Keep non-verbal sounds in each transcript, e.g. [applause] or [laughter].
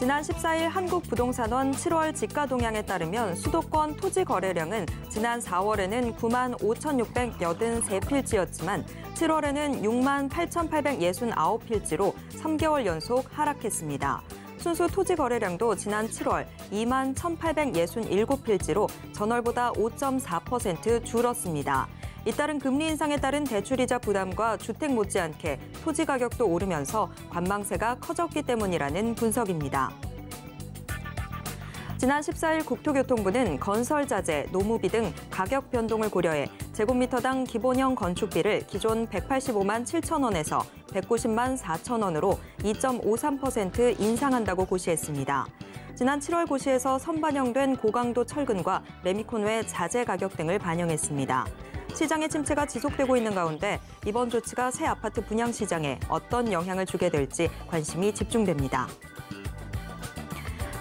지난 14일 한국부동산원 7월 지가 동향에 따르면 수도권 토지 거래량은 지난 4월에는 9만 5,683필지였지만 7월에는 6만 8,869필지로 3개월 연속 하락했습니다. 순수 토지 거래량도 지난 7월 2만 1,867필지로 전월보다 5.4% 줄었습니다. 이따른 금리 인상에 따른 대출이자 부담과 주택 못지않게 토지 가격도 오르면서 관망세가 커졌기 때문이라는 분석입니다. 지난 14일 국토교통부는 건설자재, 노무비 등 가격 변동을 고려해 제곱미터당 기본형 건축비를 기존 185만 7천 원에서 190만 4천 원으로 2.53% 인상한다고 고시했습니다. 지난 7월 고시에서 선반영된 고강도 철근과 레미콘외 자재 가격 등을 반영했습니다. 시장의 침체가 지속되고 있는 가운데 이번 조치가 새 아파트 분양 시장에 어떤 영향을 주게 될지 관심이 집중됩니다.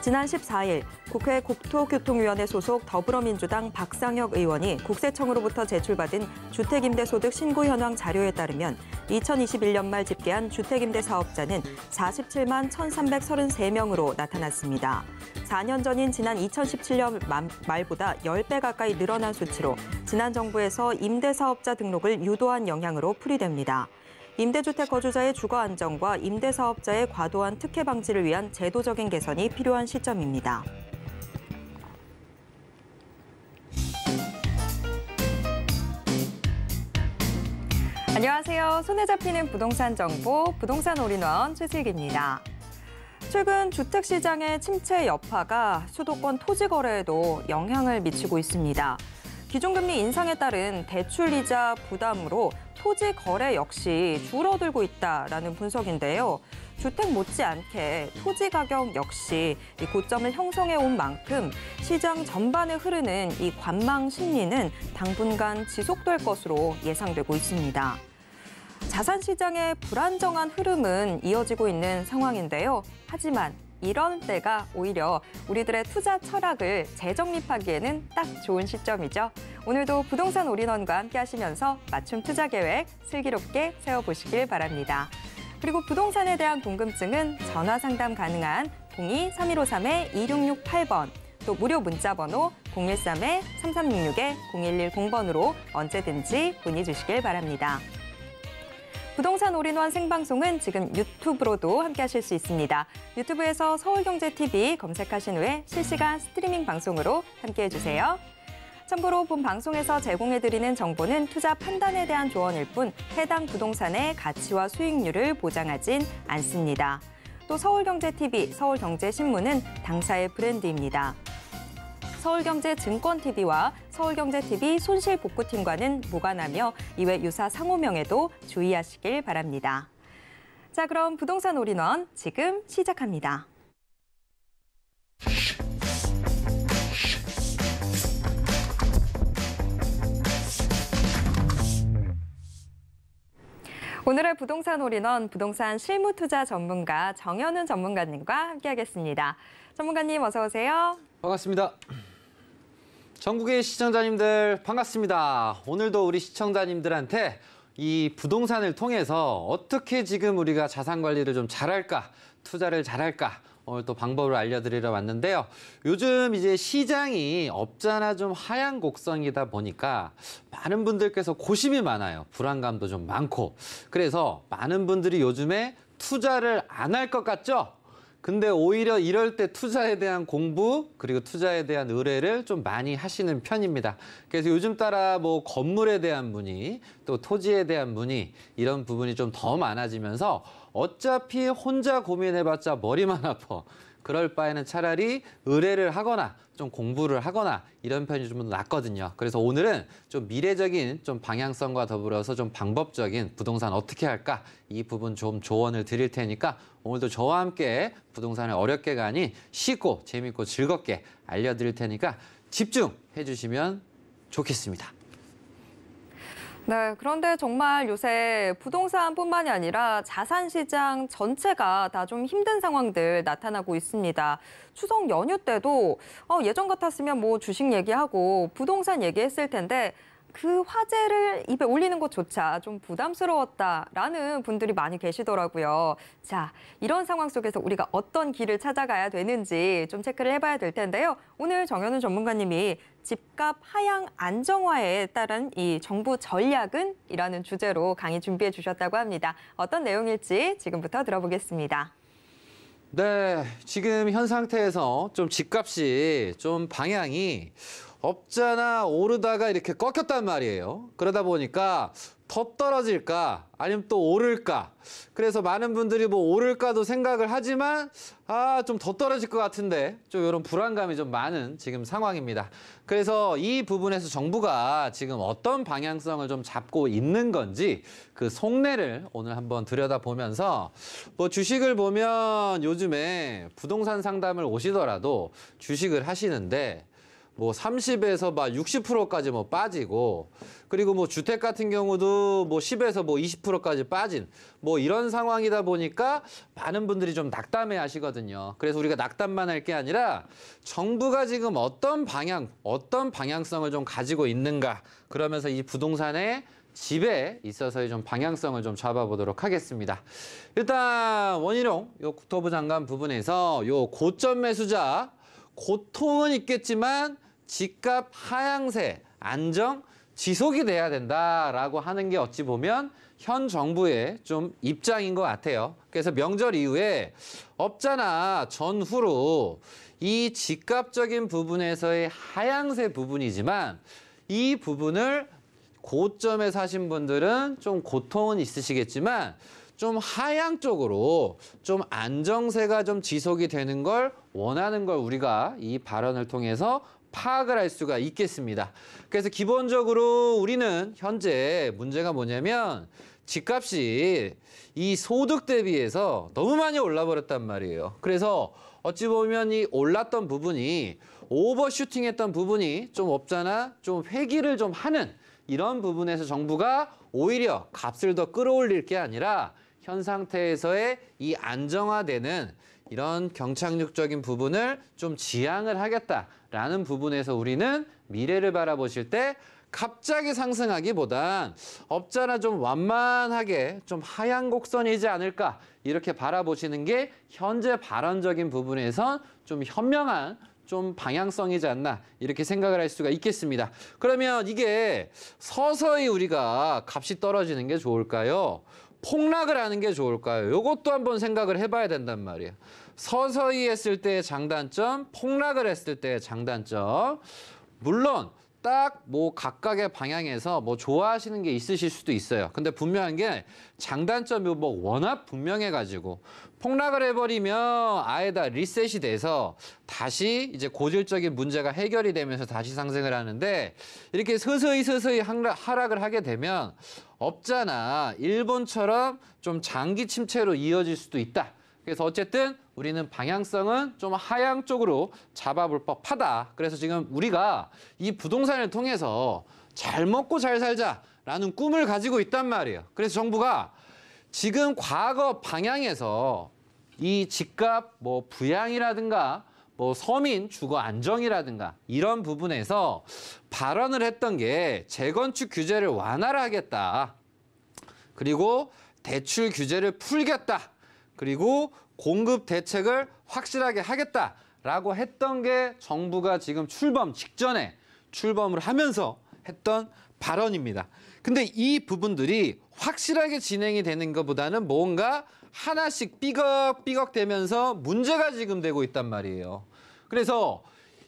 지난 14일 국회 국토교통위원회 소속 더불어민주당 박상혁 의원이 국세청으로부터 제출받은 주택임대소득 신고 현황 자료에 따르면 2021년 말 집계한 주택임대 사업자는 47만 1,333명으로 나타났습니다. 4년 전인 지난 2017년 말보다 10배 가까이 늘어난 수치로 지난 정부에서 임대사업자 등록을 유도한 영향으로 풀이됩니다. 임대주택 거주자의 주거 안정과 임대사업자의 과도한 특혜 방지를 위한 제도적인 개선이 필요한 시점입니다. 안녕하세요. 손에 잡히는 부동산 정보, 부동산 올인원 최슬기입니다. 최근 주택시장의 침체 여파가 수도권 토지 거래에도 영향을 미치고 있습니다. 기존 금리 인상에 따른 대출 이자 부담으로 토지 거래 역시 줄어들고 있다라는 분석인데요. 주택 못지않게 토지 가격 역시 고점을 형성해 온 만큼 시장 전반에 흐르는 이 관망 심리는 당분간 지속될 것으로 예상되고 있습니다. 자산 시장의 불안정한 흐름은 이어지고 있는 상황인데요. 하지만 이런 때가 오히려 우리들의 투자 철학을 재정립하기에는 딱 좋은 시점이죠. 오늘도 부동산 올인원과 함께 하시면서 맞춤 투자 계획 슬기롭게 세워보시길 바랍니다. 그리고 부동산에 대한 궁금증은 전화 상담 가능한 02-3153-2668번 또 무료 문자 번호 013-3366-0110번으로 언제든지 문의 주시길 바랍니다. 부동산 올인원 생방송은 지금 유튜브로도 함께 하실 수 있습니다. 유튜브에서 서울경제TV 검색하신 후에 실시간 스트리밍 방송으로 함께 해주세요. 참고로 본 방송에서 제공해드리는 정보는 투자 판단에 대한 조언일 뿐 해당 부동산의 가치와 수익률을 보장하진 않습니다. 또 서울경제TV, 서울경제신문은 당사의 브랜드입니다. 서울경제증권TV와 서울경제TV 손실복구팀과는 무관하며 이외 유사 상호명에도 주의하시길 바랍니다. 자, 그럼 부동산 올인원 지금 시작합니다. 오늘의 부동산 올인원 부동산 실무 투자 전문가 정현은 전문가님과 함께하겠습니다. 전문가님 어서 오세요. 반갑습니다. 전국의 시청자님들 반갑습니다. 오늘도 우리 시청자님들한테 이 부동산을 통해서 어떻게 지금 우리가 자산 관리를 좀 잘할까, 투자를 잘할까, 오늘 또 방법을 알려드리러 왔는데요. 요즘 이제 시장이 없잖아 좀 하향 곡성이다 보니까 많은 분들께서 고심이 많아요. 불안감도 좀 많고. 그래서 많은 분들이 요즘에 투자를 안 할 것 같죠? 근데 오히려 이럴 때 투자에 대한 공부 그리고 투자에 대한 의뢰를 좀 많이 하시는 편입니다. 그래서 요즘 따라 뭐 건물에 대한 문의 또 토지에 대한 문의 이런 부분이 좀 더 많아지면서 어차피 혼자 고민해봤자 머리만 [laughs] 아파. 그럴 바에는 차라리 의뢰를 하거나 좀 공부를 하거나 이런 편이 좀 낫거든요. 그래서 오늘은 좀 미래적인 좀 방향성과 더불어서 좀 방법적인 부동산 어떻게 할까 이 부분 좀 조언을 드릴 테니까 오늘도 저와 함께 부동산을 어렵게 가니 쉽고 재밌고 즐겁게 알려드릴 테니까 집중해 주시면 좋겠습니다. 네, 그런데 정말 요새 부동산뿐만이 아니라 자산 시장 전체가 다 좀 힘든 상황들 나타나고 있습니다. 추석 연휴 때도 어, 예전 같았으면 뭐 주식 얘기하고 부동산 얘기했을 텐데 그 화제를 입에 올리는 것조차 좀 부담스러웠다라는 분들이 많이 계시더라고요. 자, 이런 상황 속에서 우리가 어떤 길을 찾아가야 되는지 좀 체크를 해봐야 될 텐데요. 오늘 정현우 전문가님이 집값 하향 안정화에 따른 이 정부 전략은? 이라는 주제로 강의 준비해 주셨다고 합니다. 어떤 내용일지 지금부터 들어보겠습니다. 네, 지금 현 상태에서 좀 집값이 좀 방향이 없잖아 오르다가 이렇게 꺾였단 말이에요. 그러다 보니까 더 떨어질까 아니면 또 오를까 그래서 많은 분들이 뭐 오를까도 생각을 하지만 아 좀 더 떨어질 것 같은데 좀 이런 불안감이 좀 많은 지금 상황입니다 그래서 이 부분에서 정부가 지금 어떤 방향성을 좀 잡고 있는 건지 그 속내를 오늘 한번 들여다보면서 뭐 주식을 보면 요즘에 부동산 상담을 오시더라도 주식을 하시는데 뭐 30에서 막 60%까지 뭐 빠지고 그리고 뭐 주택 같은 경우도 뭐 10에서 뭐 20%까지 빠진 뭐 이런 상황이다 보니까 많은 분들이 좀 낙담해 하시거든요. 그래서 우리가 낙담만 할 게 아니라 정부가 지금 어떤 방향, 어떤 방향성을 좀 가지고 있는가 그러면서 이 부동산의 집에 있어서의 좀 방향성을 좀 잡아보도록 하겠습니다. 일단 원희룡 요 국토부 장관 부분에서 요 고점 매수자 고통은 있겠지만 집값 하향세 안정 지속이 돼야 된다라고 하는 게 어찌 보면 현 정부의 좀 입장인 것 같아요. 그래서 명절 이후에 업자나 전후로 이 집값적인 부분에서의 하향세 부분이지만 이 부분을 고점에 사신 분들은 좀 고통은 있으시겠지만 좀 하향 쪽으로 좀 안정세가 좀 지속이 되는 걸 원하는 걸 우리가 이 발언을 통해서 파악을 할 수가 있겠습니다. 그래서 기본적으로 우리는 현재 문제가 뭐냐면 집값이 이 소득 대비해서 너무 많이 올라 버렸단 말이에요. 그래서 어찌 보면 이 올랐던 부분이 오버슈팅했던 부분이 좀 없잖아 좀 회기를 좀 하는 이런 부분에서 정부가 오히려 값을 더 끌어올릴 게 아니라 현 상태에서의 이 안정화되는 이런 경착륙적인 부분을 좀 지향을 하겠다라는 부분에서 우리는 미래를 바라보실 때 갑자기 상승하기보단 업자나 좀 완만하게 좀 하향 곡선이지 않을까 이렇게 바라보시는 게 현재 발언적인 부분에선 좀 현명한 좀 방향성이지 않나 이렇게 생각을 할 수가 있겠습니다. 그러면 이게 서서히 우리가 값이 떨어지는 게 좋을까요? 폭락을 하는 게 좋을까요? 이것도 한번 생각을 해봐야 된단 말이에요. 서서히 했을 때의 장단점, 폭락을 했을 때의 장단점. 물론 딱 뭐 각각의 방향에서 뭐 좋아하시는 게 있으실 수도 있어요. 근데 분명한 게 장단점이 뭐 워낙 분명해가지고 폭락을 해버리면 아예 다 리셋이 돼서 다시 이제 고질적인 문제가 해결이 되면서 다시 상승을 하는데 이렇게 서서히 서서히 하락을 하게 되면 없잖아. 일본처럼 좀 장기 침체로 이어질 수도 있다. 그래서 어쨌든 우리는 방향성은 좀 하향 쪽으로 잡아볼 법하다. 그래서 지금 우리가 이 부동산을 통해서 잘 먹고 잘 살자라는 꿈을 가지고 있단 말이에요. 그래서 정부가 지금 과거 방향에서 이 집값 뭐 부양이라든가 뭐 서민 주거 안정이라든가 이런 부분에서 발언을 했던 게 재건축 규제를 완화를 하겠다. 그리고 대출 규제를 풀겠다. 그리고 공급 대책을 확실하게 하겠다라고 했던 게 정부가 지금 출범 직전에 출범을 하면서 했던 발언입니다. 근데 이 부분들이 확실하게 진행이 되는 것보다는 뭔가 하나씩 삐걱삐걱 되면서 문제가 지금 되고 있단 말이에요. 그래서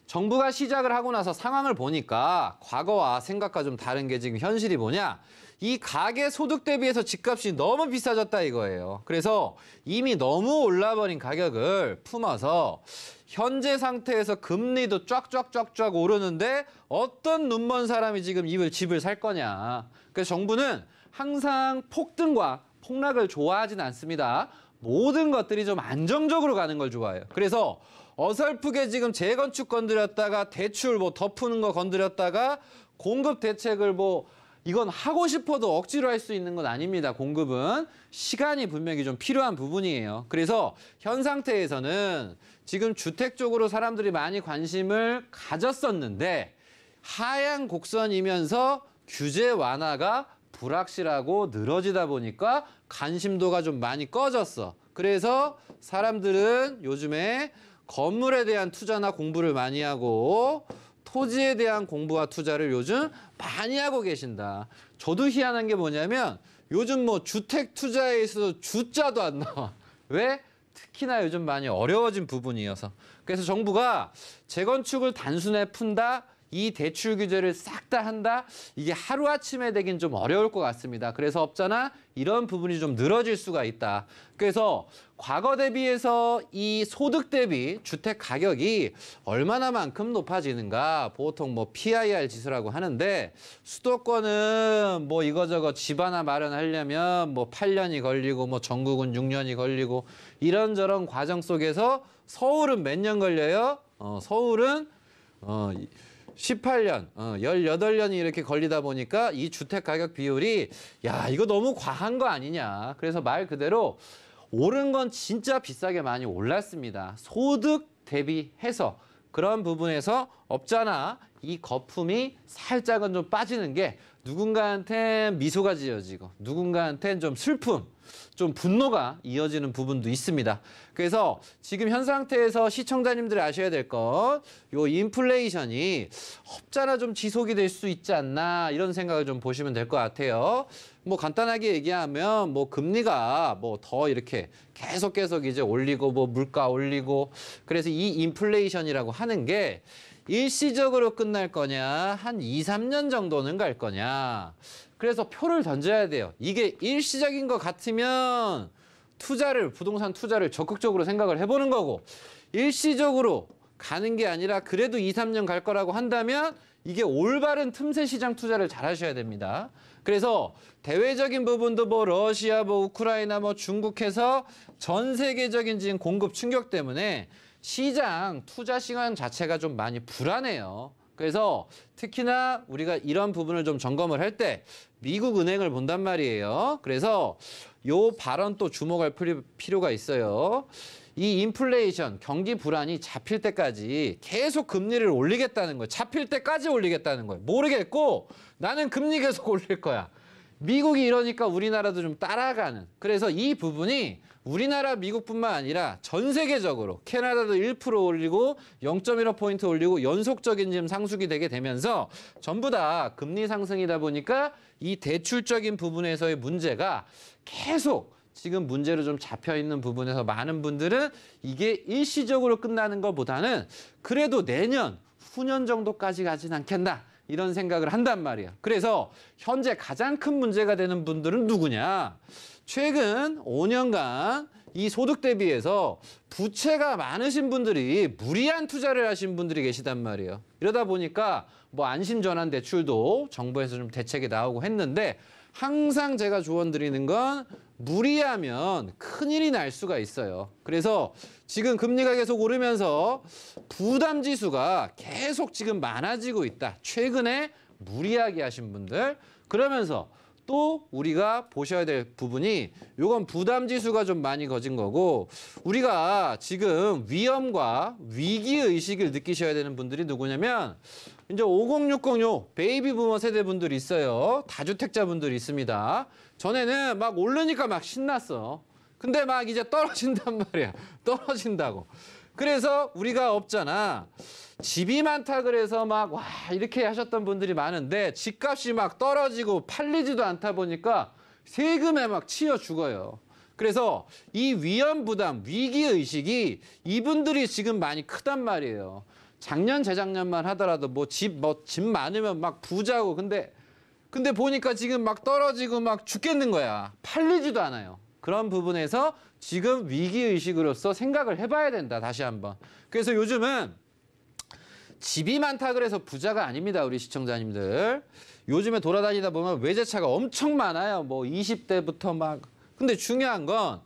정부가 시작을 하고 나서 상황을 보니까 과거와 생각과 좀 다른 게 지금 현실이 뭐냐. 이 가계 소득 대비해서 집값이 너무 비싸졌다 이거예요. 그래서 이미 너무 올라버린 가격을 품어서 현재 상태에서 금리도 쫙쫙쫙쫙 오르는데 어떤 눈먼 사람이 지금 입을 집을 살 거냐. 그래서 정부는 항상 폭등과 폭락을 좋아하진 않습니다. 모든 것들이 좀 안정적으로 가는 걸 좋아해요. 그래서 어설프게 지금 재건축 건드렸다가 대출 뭐 덮는 거 건드렸다가 공급 대책을 뭐 이건 하고 싶어도 억지로 할 수 있는 건 아닙니다. 공급은 시간이 분명히 좀 필요한 부분이에요. 그래서 현 상태에서는 지금 주택 쪽으로 사람들이 많이 관심을 가졌었는데 하향 곡선이면서 규제 완화가 불확실하고 늘어지다 보니까 관심도가 좀 많이 꺼졌어. 그래서 사람들은 요즘에 건물에 대한 투자나 공부를 많이 하고 토지에 대한 공부와 투자를 요즘 많이 하고 계신다. 저도 희한한 게 뭐냐면 요즘 뭐 주택 투자에 있어서 주자도 안 나와. [laughs] 왜? 특히나 요즘 많이 어려워진 부분이어서. 그래서 정부가 재건축을 단순에 푼다, 이 대출 규제를 싹 다 한다? 이게 하루아침에 되긴 좀 어려울 것 같습니다. 그래서 없잖아 이런 부분이 좀 늘어질 수가 있다. 그래서 과거 대비해서 이 소득 대비 주택 가격이 얼마나만큼 높아지는가 보통 뭐 PIR 지수라고 하는데 수도권은 뭐 이거저거 집 하나 마련하려면 뭐 8년이 걸리고 뭐 전국은 6년이 걸리고 이런저런 과정 속에서 서울은 몇 년 걸려요? 어, 서울은 어, 18년, 어, 18년이 이렇게 걸리다 보니까 이 주택 가격 비율이 야, 이거 너무 과한 거 아니냐. 그래서 말 그대로 오른 건 진짜 비싸게 많이 올랐습니다. 소득 대비해서 그런 부분에서 업자나 이 거품이 살짝은 좀 빠지는 게 누군가한테 미소가 지어지고 누군가한테는 좀 슬픔 좀 분노가 이어지는 부분도 있습니다. 그래서 지금 현 상태에서 시청자님들이 아셔야 될 것, 요 인플레이션이 없잖아 좀 지속이 될 수 있지 않나 이런 생각을 좀 보시면 될 것 같아요. 뭐 간단하게 얘기하면 뭐 금리가 뭐 더 이렇게 계속 계속 이제 올리고 뭐 물가 올리고 그래서 이 인플레이션이라고 하는 게 일시적으로 끝날 거냐 한 2, 3년 정도는 갈 거냐 그래서 표를 던져야 돼요. 이게 일시적인 것 같으면 투자를 부동산 투자를 적극적으로 생각을 해보는 거고 일시적으로 가는 게 아니라 그래도 2, 3년 갈 거라고 한다면 이게 올바른 틈새 시장 투자를 잘 하셔야 됩니다. 그래서 대외적인 부분도 뭐 러시아, 뭐 우크라이나, 뭐중국에서전 세계적인 지금 공급 충격 때문에 시장 투자 시간 자체가 좀 많이 불안해요. 그래서 특히나 우리가 이런 부분을 좀 점검을 할 때 미국 은행을 본단 말이에요. 그래서 요 발언 또 주목할 필요가 있어요. 이 인플레이션, 경기 불안이 잡힐 때까지 계속 금리를 올리겠다는 거예요. 잡힐 때까지 올리겠다는 거예요. 모르겠고 나는 금리 계속 올릴 거야. 미국이 이러니까 우리나라도 좀 따라가는 그래서 이 부분이 우리나라 미국뿐만 아니라 전 세계적으로 캐나다도 1% 올리고 0.15포인트 올리고 연속적인 지금 상승이 되게 되면서 전부 다 금리 상승이다 보니까 이 대출적인 부분에서의 문제가 계속 지금 문제로 좀 잡혀 있는 부분에서 많은 분들은 이게 일시적으로 끝나는 것보다는 그래도 내년 후년 정도까지 가진 않겠나 이런 생각을 한단 말이야. 그래서 현재 가장 큰 문제가 되는 분들은 누구냐? 최근 5년간 이 소득 대비해서 부채가 많으신 분들이 무리한 투자를 하신 분들이 계시단 말이에요. 이러다 보니까 뭐 안심전환 대출도 정부에서 좀 대책이 나오고 했는데 항상 제가 조언드리는 건 무리하면 큰일이 날 수가 있어요. 그래서 지금 금리가 계속 오르면서 부담 지수가 계속 지금 많아지고 있다. 최근에 무리하게 하신 분들. 그러면서 또 우리가 보셔야 될 부분이 요건 부담 지수가 좀 많이 거진 거고 우리가 지금 위험과 위기 의식을 느끼셔야 되는 분들이 누구냐면 이제 5060요 베이비 부머 세대 분들이 있어요. 다주택자 분들이 있습니다. 전에는 막 오르니까 막 신났어. 근데 막 이제 떨어진단 [laughs] 말이야. 떨어진다고. 그래서 우리가 없잖아. 집이 많다 그래서 막 와 이렇게 하셨던 분들이 많은데 집값이 막 떨어지고 팔리지도 않다 보니까 세금에 막 치여 죽어요. 그래서 이 위험 부담, 위기 의식이 이분들이 지금 많이 크단 말이에요. 작년 재작년만 하더라도 뭐 집 뭐집 뭐 많으면 막 부자고 근데 근데 보니까 지금 막 떨어지고 막 죽겠는 거야. 팔리지도 않아요. 그런 부분에서 지금 위기의식으로서 생각을 해봐야 된다. 다시 한번. 그래서 요즘은 집이 많다 그래서 부자가 아닙니다. 우리 시청자님들. 요즘에 돌아다니다 보면 외제차가 엄청 많아요. 뭐 20대부터 막. 근데 중요한 건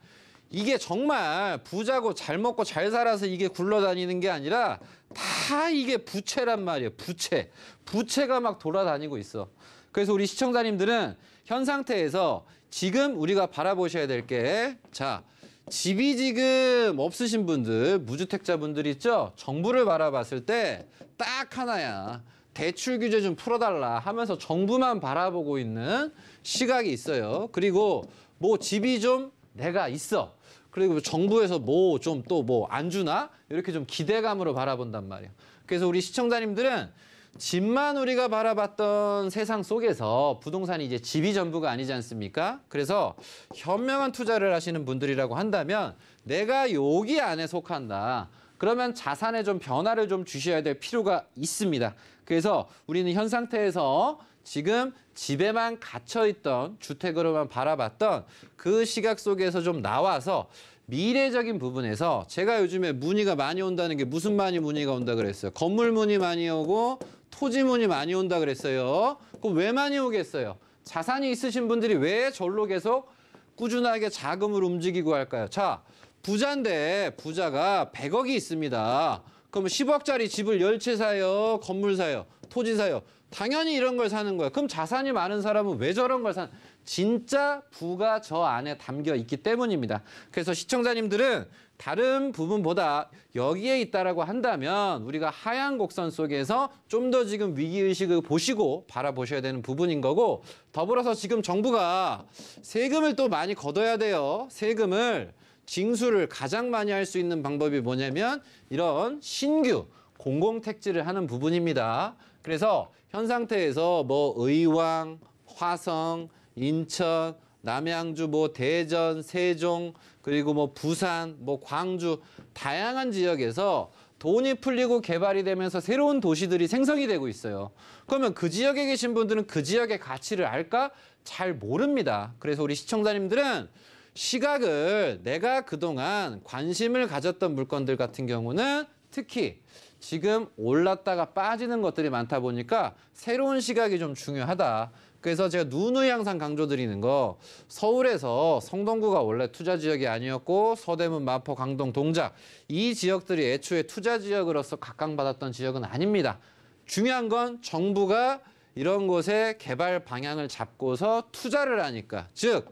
이게 정말 부자고 잘 먹고 잘 살아서 이게 굴러다니는 게 아니라 다 이게 부채란 말이에요. 부채. 부채가 막 돌아다니고 있어. 그래서 우리 시청자님들은 현 상태에서 지금 우리가 바라보셔야 될 게 자, 집이 지금 없으신 분들, 무주택자분들 있죠? 정부를 바라봤을 때 딱 하나야. 대출 규제 좀 풀어달라 하면서 정부만 바라보고 있는 시각이 있어요. 그리고 뭐 집이 좀 내가 있어. 그리고 정부에서 뭐 좀 또 뭐 안 주나? 이렇게 좀 기대감으로 바라본단 말이에요 그래서 우리 시청자님들은 집만 우리가 바라봤던 세상 속에서 부동산이 이제 집이 전부가 아니지 않습니까? 그래서 현명한 투자를 하시는 분들이라고 한다면 내가 여기 안에 속한다. 그러면 자산에 좀 변화를 좀 주셔야 될 필요가 있습니다. 그래서 우리는 현 상태에서 지금 집에만 갇혀 있던 주택으로만 바라봤던 그 시각 속에서 좀 나와서 미래적인 부분에서 제가 요즘에 문의가 많이 온다는 게 무슨 많이 문의가 온다 그랬어요. 건물 문의 많이 오고 토지문이 많이 온다 그랬어요. 그럼 왜 많이 오겠어요? 자산이 있으신 분들이 왜 절로 계속 꾸준하게 자금을 움직이고 할까요? 자, 부자인데 부자가 100억이 있습니다. 그럼 10억짜리 집을 열채 사요? 건물 사요? 토지 사요? 당연히 이런 걸 사는 거예요. 그럼 자산이 많은 사람은 왜 저런 걸 사는? 진짜 부가 저 안에 담겨 있기 때문입니다. 그래서 시청자님들은 다른 부분보다 여기에 있다라고 한다면 우리가 하얀 곡선 속에서 좀 더 지금 위기의식을 보시고 바라보셔야 되는 부분인 거고 더불어서 지금 정부가 세금을 또 많이 걷어야 돼요. 세금을 징수를 가장 많이 할 수 있는 방법이 뭐냐면 이런 신규 공공택지를 하는 부분입니다. 그래서 현 상태에서 뭐 의왕, 화성, 인천, 남양주, 뭐 대전, 세종, 그리고 뭐 부산, 뭐 광주 다양한 지역에서 돈이 풀리고 개발이 되면서 새로운 도시들이 생성이 되고 있어요. 그러면 그 지역에 계신 분들은 그 지역의 가치를 알까? 잘 모릅니다. 그래서 우리 시청자님들은 시각을 내가 그동안 관심을 가졌던 물건들 같은 경우는 특히 지금 올랐다가 빠지는 것들이 많다 보니까 새로운 시각이 좀 중요하다. 그래서 제가 누누이 항상 강조드리는 거 서울에서 성동구가 원래 투자 지역이 아니었고 서대문, 마포, 강동, 동작 이 지역들이 애초에 투자 지역으로서 각광받았던 지역은 아닙니다. 중요한 건 정부가 이런 곳에 개발 방향을 잡고서 투자를 하니까 즉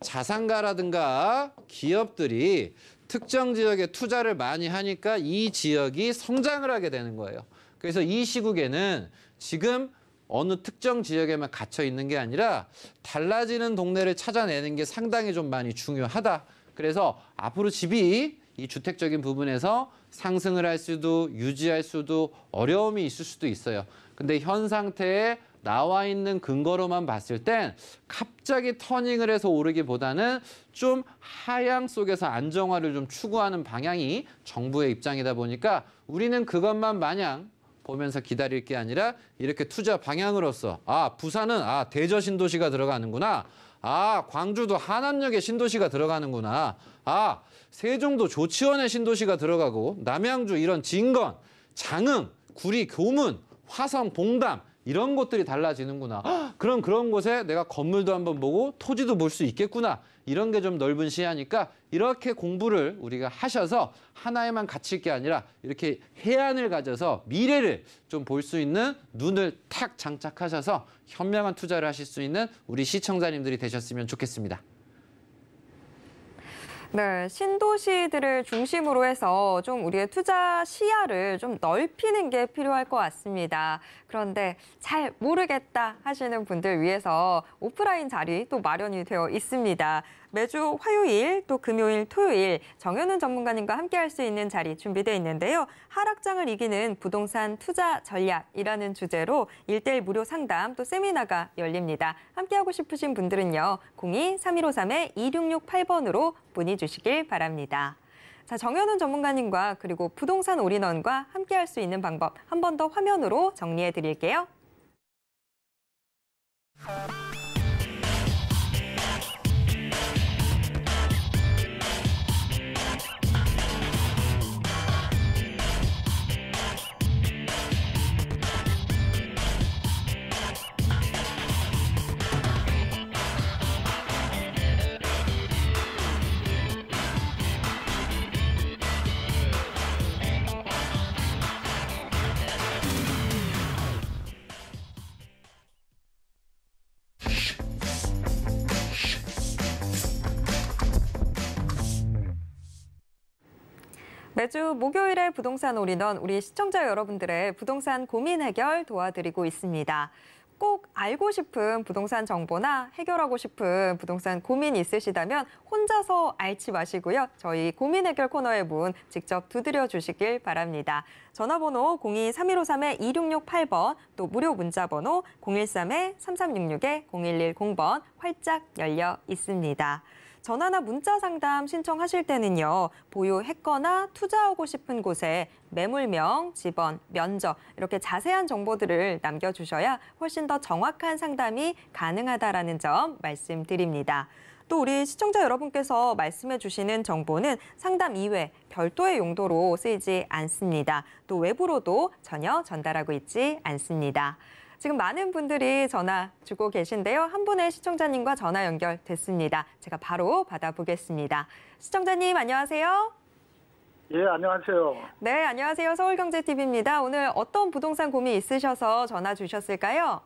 자산가라든가 기업들이 특정 지역에 투자를 많이 하니까 이 지역이 성장을 하게 되는 거예요. 그래서 이 시국에는 지금 어느 특정 지역에만 갇혀 있는 게 아니라 달라지는 동네를 찾아내는 게 상당히 좀 많이 중요하다. 그래서 앞으로 집이 이 주택적인 부분에서 상승을 할 수도 유지할 수도 어려움이 있을 수도 있어요. 근데 현 상태에 나와 있는 근거로만 봤을 땐 갑자기 터닝을 해서 오르기보다는 좀 하향 속에서 안정화를 좀 추구하는 방향이 정부의 입장이다 보니까 우리는 그것만 마냥 보면서 기다릴 게 아니라 이렇게 투자 방향으로서 아 부산은 아 대저 신도시가 들어가는구나 아 광주도 한남역에 신도시가 들어가는구나 아 세종도 조치원에 신도시가 들어가고 남양주 이런 진건 장흥 구리 교문 화성 봉담 이런 것들이 달라지는구나. 그럼 그런 곳에 내가 건물도 한번 보고 토지도 볼 수 있겠구나. 이런 게 좀 넓은 시야니까 이렇게 공부를 우리가 하셔서 하나에만 갇힐 게 아니라 이렇게 해안을 가져서 미래를 좀 볼 수 있는 눈을 탁 장착하셔서 현명한 투자를 하실 수 있는 우리 시청자님들이 되셨으면 좋겠습니다. 네, 신도시들을 중심으로 해서 좀 우리의 투자 시야를 좀 넓히는 게 필요할 것 같습니다. 그런데 잘 모르겠다 하시는 분들 위해서 오프라인 자리 또 마련이 되어 있습니다. 매주 화요일 또 금요일, 토요일 정현훈 전문가님과 함께할 수 있는 자리 준비돼 있는데요. 하락장을 이기는 부동산 투자 전략이라는 주제로 일대일 무료 상담 또 세미나가 열립니다. 함께하고 싶으신 분들은요. 02-3153-2668번으로 문의 주시길 바랍니다. 자, 정현훈 전문가님과 그리고 부동산 올인원과 함께할 수 있는 방법 한 번 더 화면으로 정리해 드릴게요. 매주 목요일에 부동산 올인원 우리 시청자 여러분들의 부동산 고민 해결 도와드리고 있습니다. 꼭 알고 싶은 부동산 정보나 해결하고 싶은 부동산 고민 있으시다면 혼자서 알지 마시고요. 저희 고민 해결 코너의 문 직접 두드려 주시길 바랍니다. 전화번호 02-3153-2668번 또 무료 문자번호 013-3366-0110번 활짝 열려 있습니다. 전화나 문자 상담 신청하실 때는요. 보유했거나 투자하고 싶은 곳에 매물명, 집원, 면적 이렇게 자세한 정보들을 남겨주셔야 훨씬 더 정확한 상담이 가능하다라는 점 말씀드립니다. 또 우리 시청자 여러분께서 말씀해 주시는 정보는 상담 이외 별도의 용도로 쓰이지 않습니다. 또 외부로도 전혀 전달하고 있지 않습니다. 지금 많은 분들이 전화 주고 계신데요. 한 분의 시청자님과 전화 연결됐습니다. 제가 바로 받아보겠습니다. 시청자님 안녕하세요. 예, 안녕하세요. 네, 안녕하세요. 서울경제TV입니다. 오늘 어떤 부동산 고민 있으셔서 전화 주셨을까요?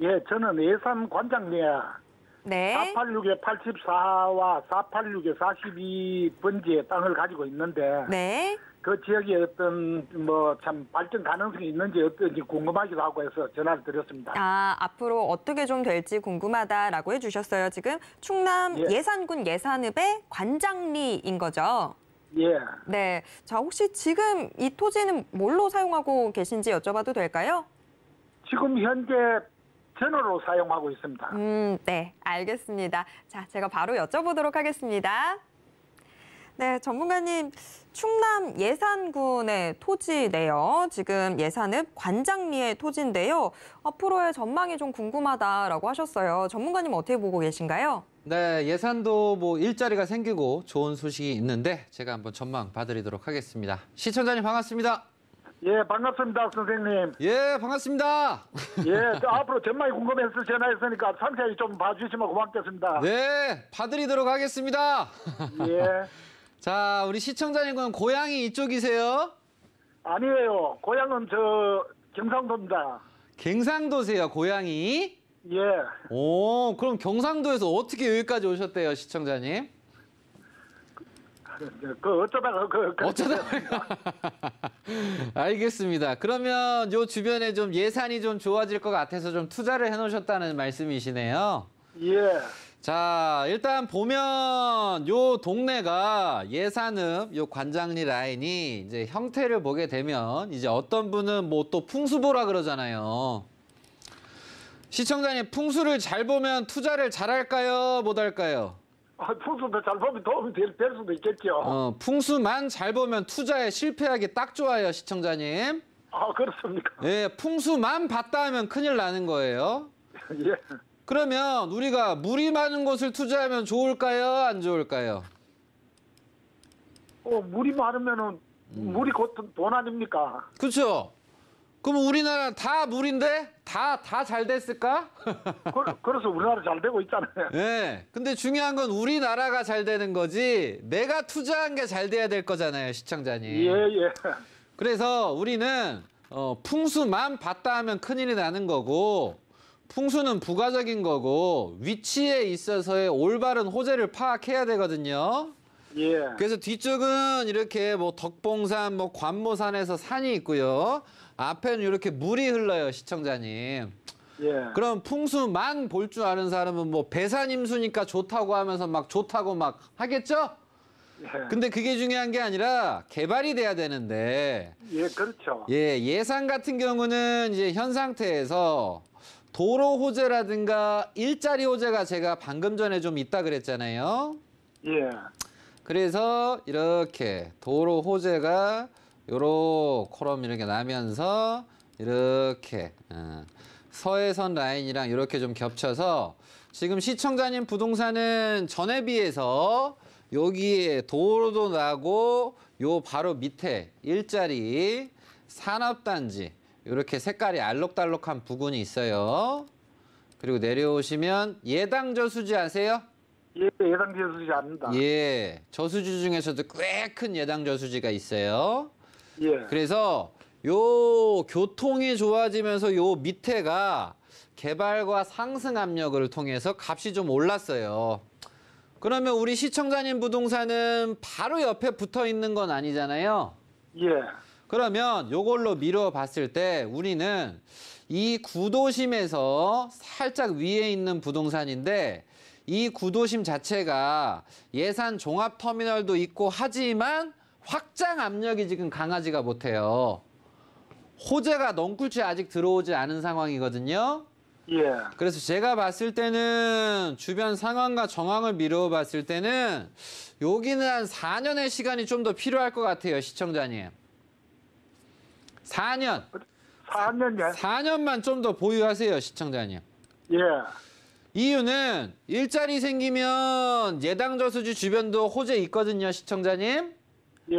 예, 저는 예산 관장리야. 네. 486에 84와 486에 42번지의 땅을 가지고 있는데. 네. 그 지역에 어떤 뭐 참 발전 가능성이 있는지 어떤지 궁금하기도 하고 해서 전화를 드렸습니다. 아 앞으로 어떻게 좀 될지 궁금하다라고 해주셨어요. 지금 충남 예. 산군 예산읍의 관장리인 거죠. 예. 네. 자 혹시 지금 이 토지는 뭘로 사용하고 계신지 여쭤봐도 될까요? 지금 현재 전어로 사용하고 있습니다. 음, 네, 알겠습니다. 자, 제가 바로 여쭤보도록 하겠습니다. 네, 전문가님 충남 예산군의 토지네요. 지금 예산읍 관장리의 토지인데요. 앞으로의 전망이 좀 궁금하다라고 하셨어요. 전문가님 어떻게 보고 계신가요? 네, 예산도 뭐 일자리가 생기고 좋은 소식이 있는데 제가 한번 전망 봐드리도록 하겠습니다. 시청자님 반갑습니다. 예, 반갑습니다, 선생님. 예, 반갑습니다. 예, 앞으로 정이 궁금해서 전화했으니까 상세히 좀 봐주시면 고맙겠습니다. 네, 봐드리도록 하겠습니다. 예. 자, 우리 시청자님은 고향이 이쪽이세요? 아니에요. 고향은 저 경상도입니다. 경상도세요, 고향이? 예. 오, 그럼 경상도에서 어떻게 여기까지 오셨대요, 시청자님? 그, 그 어쩌다가 그, [laughs] 어쩌다가 [laughs] 알겠습니다. 그러면 요 주변에 좀 예산이 좀 좋아질 것 같아서 좀 투자를 해놓으셨다는 말씀이시네요. 예. 자, 일단 보면 요 동네가 예산읍 요 관장리 라인이 이제 형태를 보게 되면 이제 어떤 분은 뭐 또 풍수보라 그러잖아요. 시청자님 풍수를 잘 보면 투자를 잘할까요? 못할까요? 아, 풍수도 잘 보면 도움이 될, 될 수도 있겠죠. 어, 풍수만 잘 보면 투자에 실패하기 딱 좋아요, 시청자님. 아, 그렇습니까? 예, 풍수만 봤다 하면 큰일 나는 거예요. [laughs] 예. 그러면 우리가 물이 많은 곳을 투자하면 좋을까요? 안 좋을까요? 어, 물이 많으면은 음. 물이 곧 돈 아닙니까? 그렇죠. 그럼 우리나라 다 물인데 다 다 잘 됐을까? [laughs] 그, 래서 우리나라 잘 되고 있잖아요. 네. 근데 중요한 건 우리나라가 잘 되는 거지 내가 투자한 게 잘 돼야 될 거잖아요, 시청자님. 예, 예. 그래서 우리는 어, 풍수만 봤다 하면 큰일이 나는 거고 풍수는 부가적인 거고 위치에 있어서의 올바른 호재를 파악해야 되거든요. 예. 그래서 뒤쪽은 이렇게 뭐 덕봉산, 뭐 관모산에서 산이 있고요. 앞에는 이렇게 물이 흘러요, 시청자님. 예. 그럼 풍수만 볼 줄 아는 사람은 뭐 배산임수니까 좋다고 하면서 막 좋다고 막 하겠죠? 예. 근데 그게 중요한 게 아니라 개발이 돼야 되는데. 예, 그렇죠. 예, 예산 같은 경우는 이제 현 상태에서 도로 호재라든가 일자리 호재가 제가 방금 전에 좀 있다 그랬잖아요. 예. 그래서 이렇게 도로 호재가 요로 코 이렇게 나면서 이렇게 어, 서해선 라인이랑 이렇게 좀 겹쳐서 지금 시청자님 부동산은 전에 비해서 여기에 도로도 나고 요 바로 밑에 일자리 산업단지 이렇게 색깔이 알록달록한 부분이 있어요. 그리고 내려오시면 예당 저수지 아세요? 예, 예당 저수지 압니다. 예, 저수지 중에서도 꽤 큰 예당 저수지가 있어요. 예. 그래서 요 교통이 좋아지면서 요 밑에가 개발과 상승 압력을 통해서 값이 좀 올랐어요. 그러면 우리 시청자님 부동산은 바로 옆에 붙어 있는 건 아니잖아요. 예. 그러면 이걸로미루어 봤을 때 우리는 이 구도심에서 살짝 위에 있는 부동산인데 이 구도심 자체가 예산 종합 터미널도 있고 하지만 확장 압력이 지금 강하지가 못해요. 호재가 넝쿨치 아직 들어오지 않은 상황이거든요. 예. 그래서 제가 봤을 때는 주변 상황과 정황을 미루어 봤을 때는 여기는 한 4년의 시간이 좀 더 필요할 것 같아요, 시청자님. 4년. 4년 4년만 예. 좀더 보유하세요, 시청자님. 예. 이유는 일자리 생기면 예당 저수지 주변도 호재 있거든요, 시청자님. 예.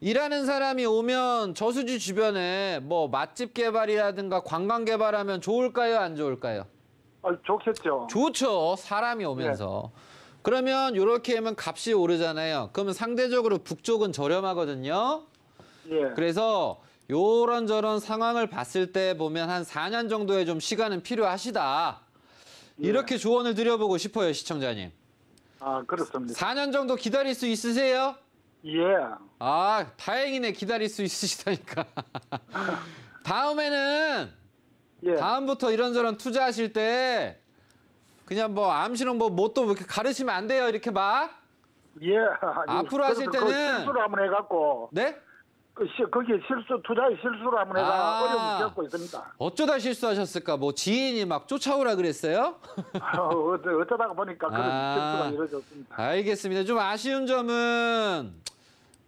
일하는 사람이 오면 저수지 주변에 뭐 맛집 개발이라든가 관광 개발하면 좋을까요, 안 좋을까요? 아, 좋겠죠. 좋죠. 사람이 오면서. 예. 그러면 이렇게 하면 값이 오르잖아요. 그러면 상대적으로 북쪽은 저렴하거든요. 예. 그래서 요런저런 상황을 봤을 때 보면 한 4년 정도의 좀 시간은 필요하시다. 네. 이렇게 조언을 드려보고 싶어요, 시청자님. 아, 그렇습니다. 4년 정도 기다릴 수 있으세요? 예. 아, 다행이네. 기다릴 수 있으시다니까. [laughs] 다음에는 예. 다음부터 이런저런 투자하실 때 그냥 뭐 암시는 뭐 뭣도 이렇게 가르치면 안 돼요. 이렇게 막. 예. 앞으로 하실 그 때는 실수로 한번 해갖고. 네? 그 시, 거기 실수 투자의 실수로 한번 해서 아. 어려움을 겪고 있습니다. 어쩌다 실수하셨을까? 뭐 지인이 막 쫓아오라 그랬어요? 어쩌- 어쩌다가 보니까 그런 아. 실수가 이루어졌습니다. 알겠습니다. 좀 아쉬운 점은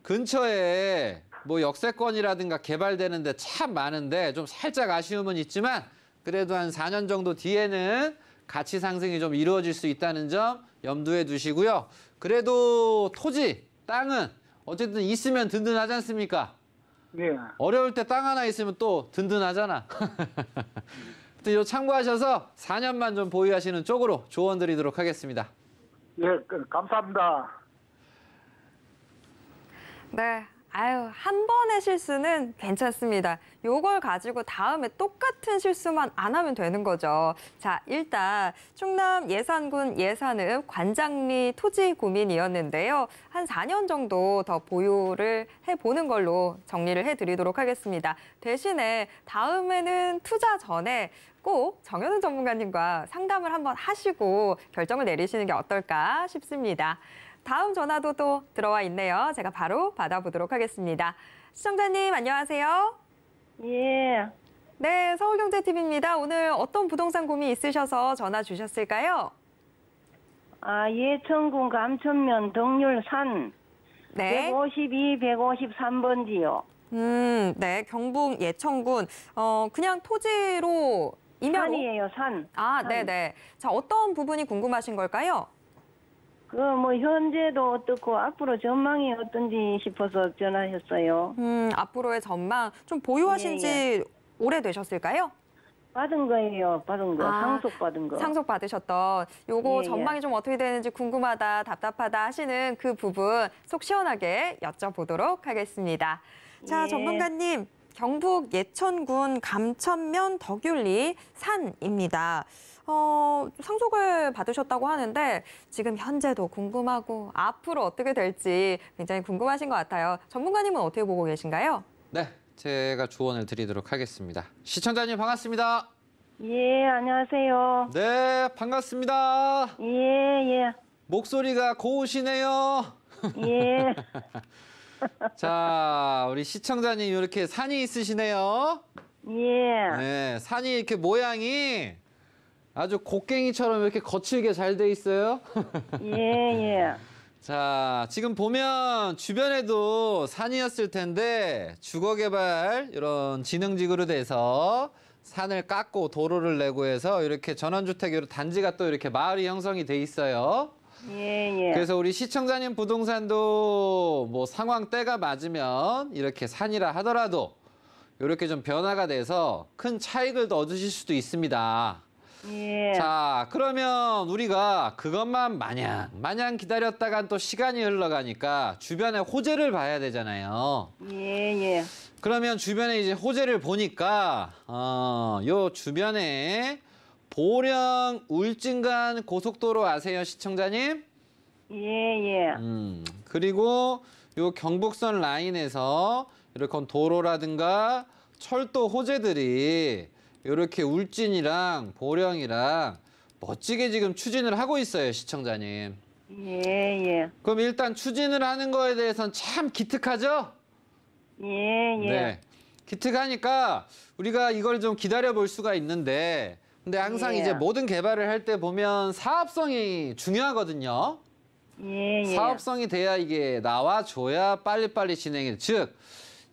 근처에 뭐 역세권이라든가 개발되는데 참 많은데 좀 살짝 아쉬움은 있지만 그래도 한 4년 정도 뒤에는 가치 상승이 좀 이루어질 수 있다는 점 염두에 두시고요. 그래도 토지, 땅은 어쨌든 있으면 든든하지 않습니까? 네. 어려울 때 땅 하나 있으면 또 든든하잖아. [laughs] 아 참고하셔서 4년만 좀 보유하시는 쪽으로 조언 드리도록 하겠습니다. 예, 그, 감사합니다. 네, 아유, 한 번의 실수는 괜찮습니다. 요걸 가지고 다음에 똑같은 실수만 안 하면 되는 거죠. 자, 일단 충남 예산군 예산읍 관장리 토지 고민이었는데요. 한 4년 정도 더 보유를 해보는 걸로 정리를 해드리도록 하겠습니다. 대신에 다음에는 투자 전에 꼭 정현우 전문가님과 상담을 한번 하시고 결정을 내리시는 게 어떨까 싶습니다. 다음 전화도 또 들어와 있네요. 제가 바로 받아보도록 하겠습니다. 시청자님 안녕하세요. 예. 네, 서울경제TV입니다. 오늘 어떤 부동산 고민 있으셔서 전화 주셨을까요? 아, 예천군 감천면 덕률산 네. 152, 153번지요. 음, 네, 경북 예천군. 어, 그냥 토지로 임야 산이에요, 산. 아, 네, 네. 자, 어떤 부분이 궁금하신 걸까요? 그뭐 현재도 어떻고 앞으로 전망이 어떤지 싶어서 전화했어요. 음, 앞으로의 전망 좀 보유하신 예, 지 예, 오래되셨을까요? 받은 거예요. 받은 거. 아, 상속 받은 거. 상속 받으셨던 요거 예, 예. 전망이 좀 어떻게 되는지 궁금하다, 답답하다 하시는 그 부분 속 시원하게 여쭤보도록 하겠습니다. 자, 예. 전문가님 경북 예천군 감천면 덕율리 산입니다. 어, 상속을 받으셨다고 하는데 지금 현재도 궁금하고 앞으로 어떻게 될지 굉장히 궁금하신 것 같아요. 전문가님은 어떻게 보고 계신가요? 네, 제가 조언을 드리도록 하겠습니다. 시청자님 반갑습니다. 예, 안녕하세요. 네, 반갑습니다. 예, 예. 목소리가 고우시네요. 예. [laughs] 자, 우리 시청자님 이렇게 산이 있으시네요. 예. 네, 산이 이렇게 모양이 아주 곡괭이처럼 이렇게 거칠게 잘 돼 있어요. [laughs] 예, 예. 자, 지금 보면 주변에도 산이었을 텐데 주거 개발 이런 지능지구로 돼서 산을 깎고 도로를 내고 해서 이렇게 전원주택으로 단지가 또 이렇게 마을이 형성이 돼 있어요. 예, 예. 그래서 우리 시청자님 부동산도 뭐 상황 때가 맞으면 이렇게 산이라 하더라도 이렇게 좀 변화가 돼서 큰 차익을 더 얻으실 수도 있습니다. 예. 자, 그러면 우리가 그것만 마냥 마냥 기다렸다간 또 시간이 흘러가니까 주변에 호재를 봐야 되잖아요. 예, 예. 그러면 주변에 이제 호재를 보니까 어, 요 주변에 보령 울진간 고속도로 아세요, 시청자님? 예, 예. 음. 그리고 요 경북선 라인에서 이렇게 도로라든가 철도 호재들이 이렇게 울진이랑 보령이랑 멋지게 지금 추진을 하고 있어요, 시청자님. 예, 예. 그럼 일단 추진을 하는 거에 대해서는 참 기특하죠? 예, 예. 네. 기특하니까 우리가 이걸 좀 기다려 볼 수가 있는데 근데 항상 예. 이제 모든 개발을 할 때 보면 사업성이 중요하거든요. 예, 예. 사업성이 돼야 이게 나와줘야 빨리빨리 진행해. 즉,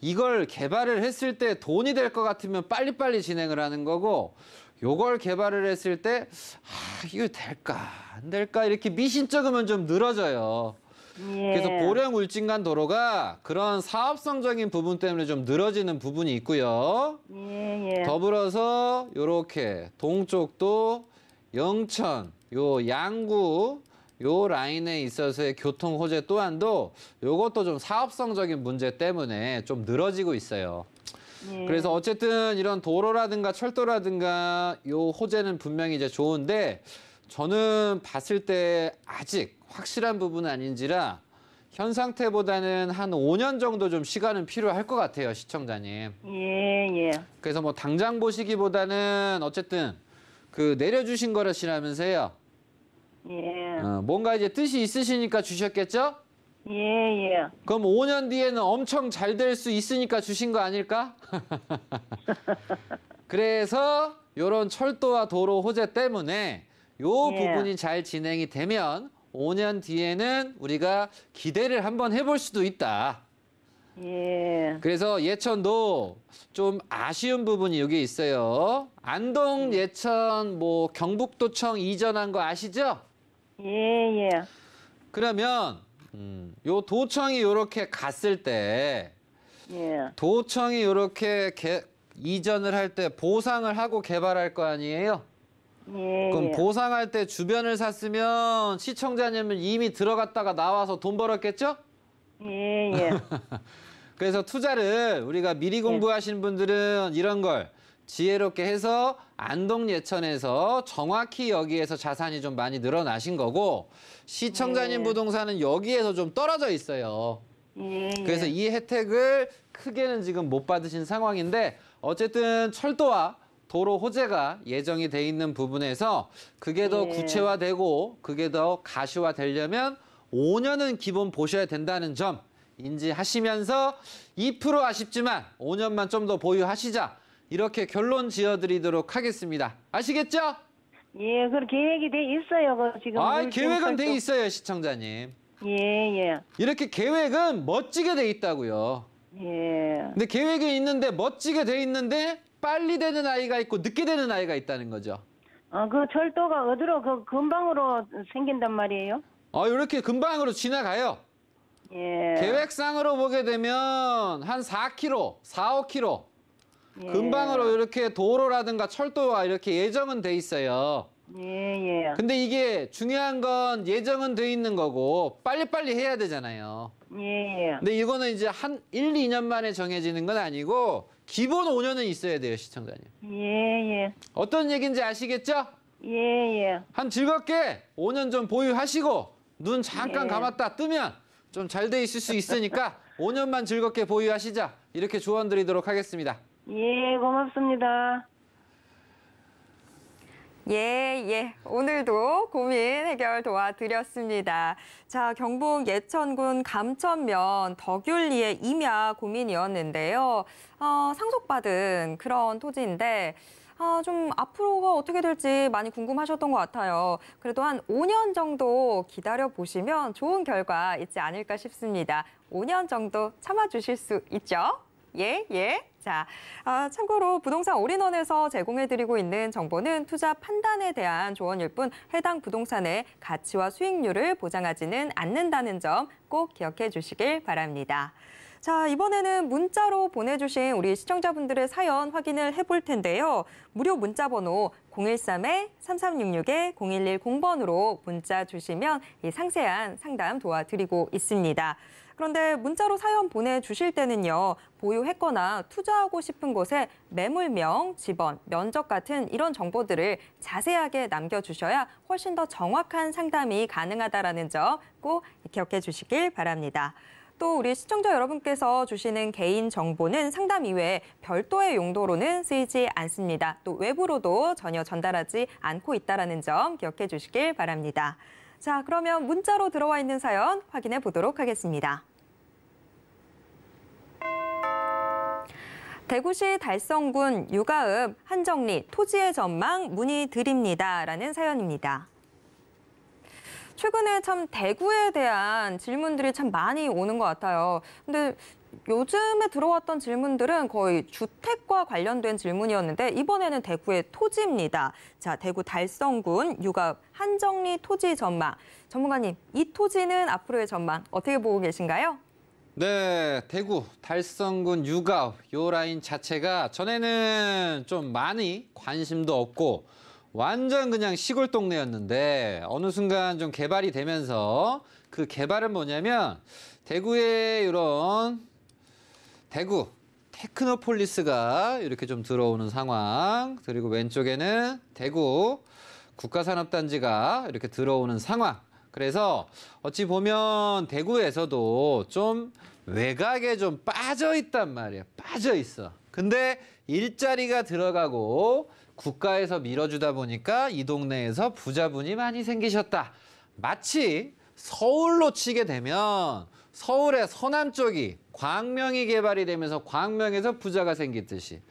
이걸 개발을 했을 때 돈이 될 것 같으면 빨리빨리 진행을 하는 거고 요걸 개발을 했을 때 아, 이거 될까 안 될까 이렇게 미신적으면 좀 늘어져요. 예. 그래서 보령 울진간 도로가 그런 사업성적인 부분 때문에 좀 늘어지는 부분이 있고요. 예, 예. 더불어서 이렇게 동쪽도 영천, 요 양구 요 라인에 있어서의 교통 호재 또한도 요것도 좀 사업성적인 문제 때문에 좀 늘어지고 있어요. 예. 그래서 어쨌든 이런 도로라든가 철도라든가 요 호재는 분명히 이제 좋은데 저는 봤을 때 아직 확실한 부분은 아닌지라 현 상태보다는 한 5년 정도 좀 시간은 필요할 것 같아요, 시청자님. 예, 예. 그래서 뭐 당장 보시기보다는 어쨌든 그 내려주신 거라시라면서요. 예. 어, 뭔가 이제 뜻이 있으시니까 주셨겠죠? 예, 예. 그럼 5년 뒤에는 엄청 잘 될 수 있으니까 주신 거 아닐까? [laughs] 그래서 요런 철도와 도로 호재 때문에 요 예. 부분이 잘 진행이 되면 5년 뒤에는 우리가 기대를 한번 해볼 수도 있다. 예. 그래서 예천도 좀 아쉬운 부분이 여기 있어요. 안동 음. 예천 뭐 경북도청 이전한 거 아시죠? 예, 예. 그러면 음, 요 도청이 요렇게 갔을 때 예. 도청이 요렇게 개, 이전을 할 때 보상을 하고 개발할 거 아니에요? 예. 그럼 예. 보상할 때 주변을 샀으면 시청자님은 이미 들어갔다가 나와서 돈 벌었겠죠? 예, 예. [laughs] 그래서 투자를 우리가 미리 예. 공부하신 분들은 이런 걸 지혜롭게 해서 안동 예천에서 정확히 여기에서 자산이 좀 많이 늘어나신 거고 시청자님 네. 부동산은 여기에서 좀 떨어져 있어요. 네. 그래서 이 혜택을 크게는 지금 못 받으신 상황인데 어쨌든 철도와 도로 호재가 예정이 돼 있는 부분에서 그게 더 네. 구체화되고 그게 더 가시화되려면 5년은 기본 보셔야 된다는 점 인지하시면서 2% 아쉽지만 5년만 좀 더 보유하시자. 이렇게 결론 지어드리도록 하겠습니다. 아시겠죠? 예, 그 계획이 돼 있어요. 뭐 지금. 아, 계획은 돼 있어요, 시청자님. 예, 예. 이렇게 계획은 멋지게 돼 있다고요. 예. 근데 계획이 있는데 멋지게 돼 있는데 빨리 되는 아이가 있고 늦게 되는 아이가 있다는 거죠. 어, 그 철도가 어디로 그 금방으로 생긴단 말이에요? 어, 이렇게 금방으로 지나가요. 예. 계획상으로 보게 되면 한 4km, 4, 5km 예. 금방으로 이렇게 도로라든가 철도와 이렇게 예정은 돼 있어요. 예, 예. 근데 이게 중요한 건 예정은 돼 있는 거고 빨리빨리 해야 되잖아요. 예, 예. 근데 이거는 이제 한 1, 2년 만에 정해지는 건 아니고 기본 5년은 있어야 돼요, 시청자님. 예, 예. 어떤 얘기인지 아시겠죠? 예, 예. 한 즐겁게 5년 좀 보유하시고 눈 잠깐 예. 감았다 뜨면 좀 잘 돼 있을 수 있으니까 5년만 즐겁게 보유하시자 이렇게 조언 드리도록 하겠습니다. 예, 고맙습니다. 예, 예. 오늘도 고민 해결 도와드렸습니다. 자, 경북 예천군 감천면 덕율리의 임야 고민이었는데요. 어, 상속받은 그런 토지인데, 아, 좀 앞으로가 어떻게 될지 많이 궁금하셨던 것 같아요. 그래도 한 5년 정도 기다려보시면 좋은 결과 있지 않을까 싶습니다. 5년 정도 참아주실 수 있죠? 예, 예. 자, 아, 참고로 부동산 올인원에서 제공해드리고 있는 정보는 투자 판단에 대한 조언일 뿐 해당 부동산의 가치와 수익률을 보장하지는 않는다는 점 꼭 기억해 주시길 바랍니다. 자, 이번에는 문자로 보내주신 우리 시청자분들의 사연 확인을 해 볼 텐데요. 무료 문자 번호 013-3366-0110번으로 문자 주시면 이 상세한 상담 도와드리고 있습니다. 그런데 문자로 사연 보내주실 때는요. 보유했거나 투자하고 싶은 곳에 매물명, 집원, 면적 같은 이런 정보들을 자세하게 남겨주셔야 훨씬 더 정확한 상담이 가능하다는점 꼭 기억해 주시길 바랍니다. 또 우리 시청자 여러분께서 주시는 개인 정보는 상담 이외에 별도의 용도로는 쓰이지 않습니다. 또 외부로도 전혀 전달하지 않고 있다는 점 기억해 주시길 바랍니다. 자, 그러면 문자로 들어와 있는 사연 확인해 보도록 하겠습니다. 대구시 달성군 육아읍 한정리 토지의 전망 문의드립니다. 라는 사연입니다. 최근에 참 대구에 대한 질문들이 참 많이 오는 것 같아요. 근데 요즘에 들어왔던 질문들은 거의 주택과 관련된 질문이었는데 이번에는 대구의 토지입니다. 자, 대구 달성군 육아읍 한정리 토지 전망. 전문가님, 이 토지는 앞으로의 전망 어떻게 보고 계신가요? 네, 대구 달성군 육아요 라인 자체가 전에는 좀 많이 관심도 없고 완전 그냥 시골 동네였는데 어느 순간 좀 개발이 되면서 그 개발은 뭐냐면 대구의 이런 대구 테크노폴리스가 이렇게 좀 들어오는 상황 그리고 왼쪽에는 대구 국가산업단지가 이렇게 들어오는 상황 그래서 어찌 보면 대구에서도 좀 외곽에 좀 빠져 있단 말이에요. 빠져 있어. 근데 일자리가 들어가고 국가에서 밀어주다 보니까 이 동네에서 부자분이 많이 생기셨다. 마치 서울로 치게 되면 서울의 서남쪽이 광명이 개발이 되면서 광명에서 부자가 생기듯이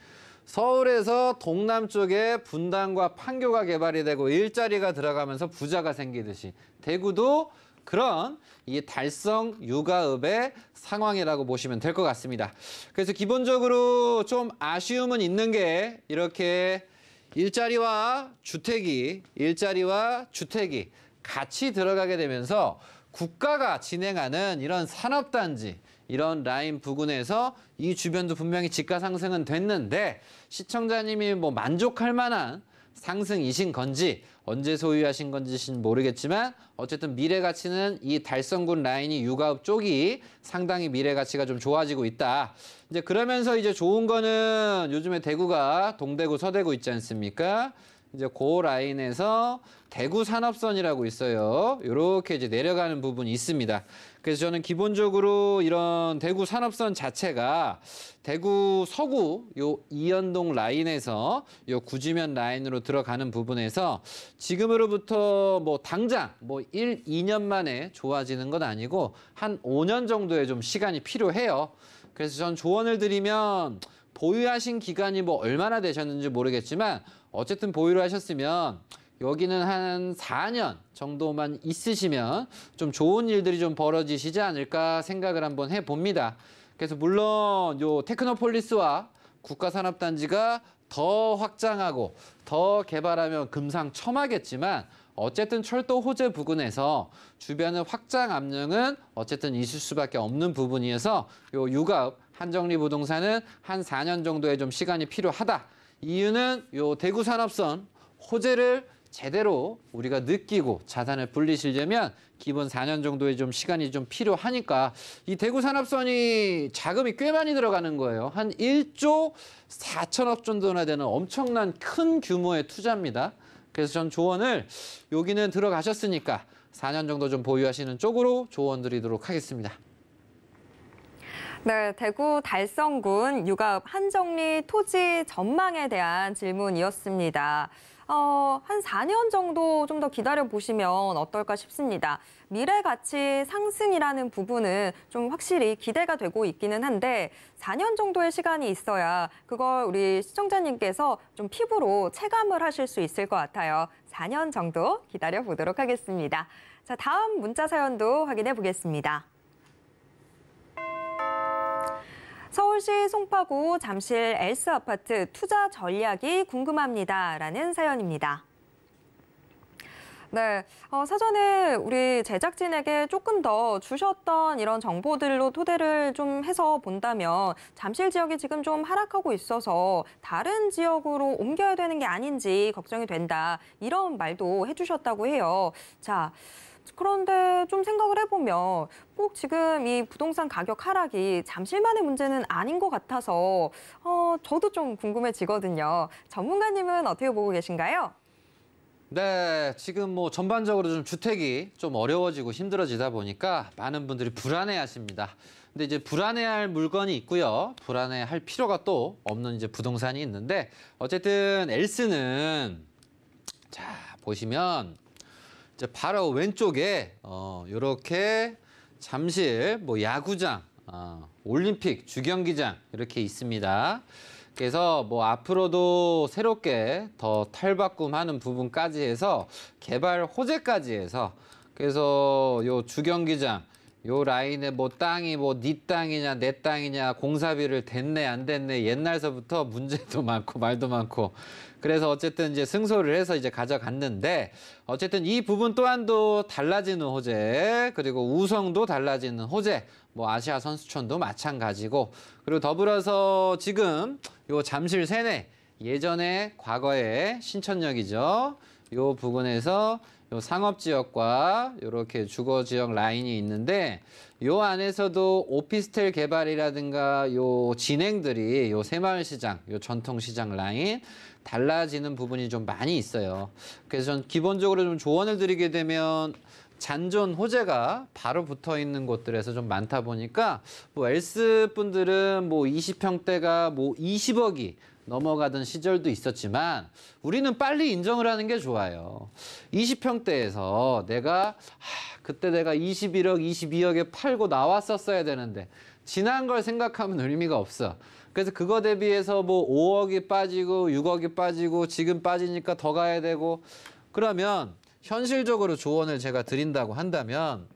서울에서 동남쪽에 분당과 판교가 개발이 되고 일자리가 들어가면서 부자가 생기듯이 대구도 그런 이 달성 육아업의 상황이라고 보시면 될 것 같습니다. 그래서 기본적으로 좀 아쉬움은 있는 게 이렇게 일자리와 주택이 일자리와 주택이 같이 들어가게 되면서 국가가 진행하는 이런 산업단지 이런 라인 부근에서 이 주변도 분명히 집가 상승은 됐는데 시청자님이 뭐 만족할 만한 상승이신 건지 언제 소유하신 건지는 모르겠지만 어쨌든 미래 가치는 이 달성군 라인이 육아업 쪽이 상당히 미래 가치가 좀 좋아지고 있다. 이제 그러면서 이제 좋은 거는 요즘에 대구가 동대구 서대구 있지 않습니까? 이제 고 라인에서 대구 산업선이라고 있어요. 이렇게 이제 내려가는 부분이 있습니다. 그래서 저는 기본적으로 이런 대구 산업선 자체가 대구 서구 요 이연동 라인에서 요 구지면 라인으로 들어가는 부분에서 지금으로부터 뭐 당장 뭐 1, 2년 만에 좋아지는 건 아니고 한 5년 정도의 좀 시간이 필요해요. 그래서 전 조언을 드리면 보유하신 기간이 뭐 얼마나 되셨는지 모르겠지만 어쨌든 보유를 하셨으면 여기는 한 4년 정도만 있으시면 좀 좋은 일들이 좀 벌어지시지 않을까 생각을 한번 해봅니다. 그래서 물론 요 테크노폴리스와 국가산업단지가 더 확장하고 더 개발하면 금상첨화겠지만 어쨌든 철도 호재 부근에서 주변의 확장 압력은 어쨌든 있을 수밖에 없는 부분이어서 요 육갑 한정리 부동산은 한 4년 정도의 좀 시간이 필요하다. 이유는 요 대구 산업선 호재를 제대로 우리가 느끼고 자산을 불리시려면 기본 4년 정도의 좀 시간이 좀 필요하니까 이 대구 산업선이 자금이 꽤 많이 들어가는 거예요. 한 1조 4천억 정도나 되는 엄청난 큰 규모의 투자입니다. 그래서 전 조언을 여기는 들어가셨으니까 4년 정도 좀 보유하시는 쪽으로 조언 드리도록 하겠습니다. 네, 대구 달성군 육아 한정리 토지 전망에 대한 질문이었습니다. 어, 한 4년 정도 좀 더 기다려 보시면 어떨까 싶습니다. 미래 가치 상승이라는 부분은 좀 확실히 기대가 되고 있기는 한데 4년 정도의 시간이 있어야 그걸 우리 시청자님께서 좀 피부로 체감을 하실 수 있을 것 같아요. 4년 정도 기다려 보도록 하겠습니다. 자, 다음 문자 사연도 확인해 보겠습니다. 서울시 송파구 잠실 S 아파트 투자 전략이 궁금합니다라는 사연입니다. 네, 어, 사전에 우리 제작진에게 조금 더 주셨던 이런 정보들로 토대를 좀 해서 본다면 잠실 지역이 지금 좀 하락하고 있어서 다른 지역으로 옮겨야 되는 게 아닌지 걱정이 된다 이런 말도 해주셨다고 해요. 자. 그런데 좀 생각을 해보면 꼭 지금 이 부동산 가격 하락이 잠실만의 문제는 아닌 것 같아서 어, 저도 좀 궁금해지거든요. 전문가님은 어떻게 보고 계신가요? 네, 지금 뭐 전반적으로 좀 주택이 좀 어려워지고 힘들어지다 보니까 많은 분들이 불안해하십니다. 근데 이제 불안해할 물건이 있고요. 불안해할 필요가 또 없는 이제 부동산이 있는데 어쨌든 엘스는 자 보시면 이제 바로 왼쪽에 어, 이렇게 잠실 뭐 야구장, 어, 올림픽 주경기장 이렇게 있습니다. 그래서 뭐 앞으로도 새롭게 더 탈바꿈하는 부분까지 해서 개발 호재까지 해서 그래서 요 주경기장 요 라인에 뭐 땅이 뭐 네 땅이냐 내 땅이냐 공사비를 댔네 안 댔네 옛날서부터 문제도 [laughs] 많고 말도 많고 그래서 어쨌든 이제 승소를 해서 이제 가져갔는데 어쨌든 이 부분 또한도 달라지는 호재 그리고 우성도 달라지는 호재 뭐 아시아 선수촌도 마찬가지고 그리고 더불어서 지금 요 잠실 세내 예전에 과거에 신천역이죠 요 부근에서 요 상업지역과 이렇게 주거지역 라인이 있는데 요 안에서도 오피스텔 개발이라든가 요 진행들이 요 새마을시장, 요 전통시장 라인 달라지는 부분이 좀 많이 있어요. 그래서 전 기본적으로 좀 조언을 드리게 되면 잔존 호재가 바로 붙어 있는 곳들에서 좀 많다 보니까 뭐 엘스 분들은 뭐 20평대가 뭐 20억이 넘어가던 시절도 있었지만 우리는 빨리 인정을 하는 게 좋아요. 20평대에서 내가 하, 그때 내가 21억, 22억에 팔고 나왔었어야 되는데 지난 걸 생각하면 의미가 없어. 그래서 그거 대비해서 뭐 5억이 빠지고 6억이 빠지고 지금 빠지니까 더 가야 되고 그러면 현실적으로 조언을 제가 드린다고 한다면